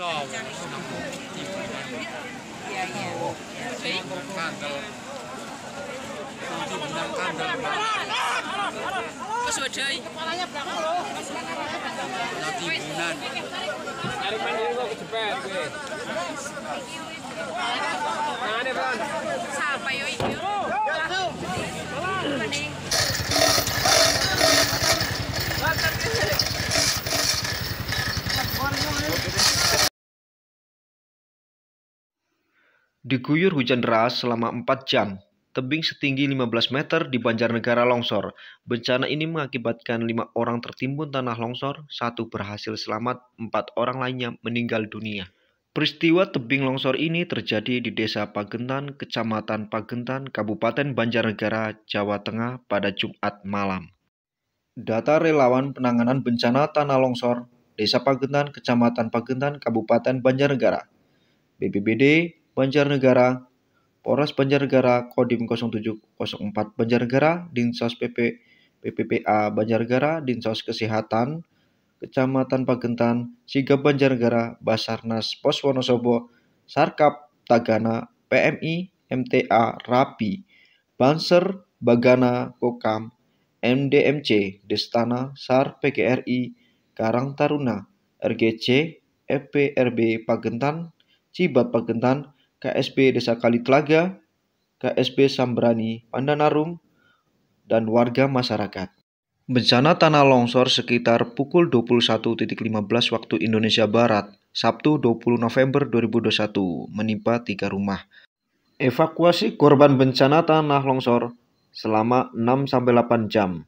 No, Kepalanya belakang loh. Diguyur hujan deras selama 4 jam, tebing setinggi 15 meter di Banjarnegara longsor. Bencana ini mengakibatkan lima orang tertimbun tanah longsor, satu berhasil selamat, empat orang lainnya meninggal dunia. Peristiwa tebing longsor ini terjadi di Desa Pagentan, Kecamatan Pagentan, Kabupaten Banjarnegara, Jawa Tengah pada Jumat malam. Data relawan penanganan bencana tanah longsor Desa Pagentan, Kecamatan Pagentan, Kabupaten Banjarnegara. BPBD Banjarnegara, Polres Banjarnegara, Kodim 0704 Banjarnegara, Dinsos PP PPPA Banjarnegara, Dinsos Kesehatan, Kecamatan Pagentan, Sigap Banjarnegara, Basarnas Pos Wonosobo, Sarkap, Tagana, PMI, MTA, Rapi, Banser, Bagana, Kokam, MDMC, Destana, SAR, PGRI, Karang Taruna, RGC, FPRB Pagentan, Cibat Pagentan, KSP Desa Kali Telaga, KSP Sambrani Pandanarum, dan warga masyarakat. Bencana tanah longsor sekitar pukul 21.15 waktu Indonesia Barat, Sabtu 20 November 2021, menimpa tiga rumah. Evakuasi korban bencana tanah longsor selama 6-8 jam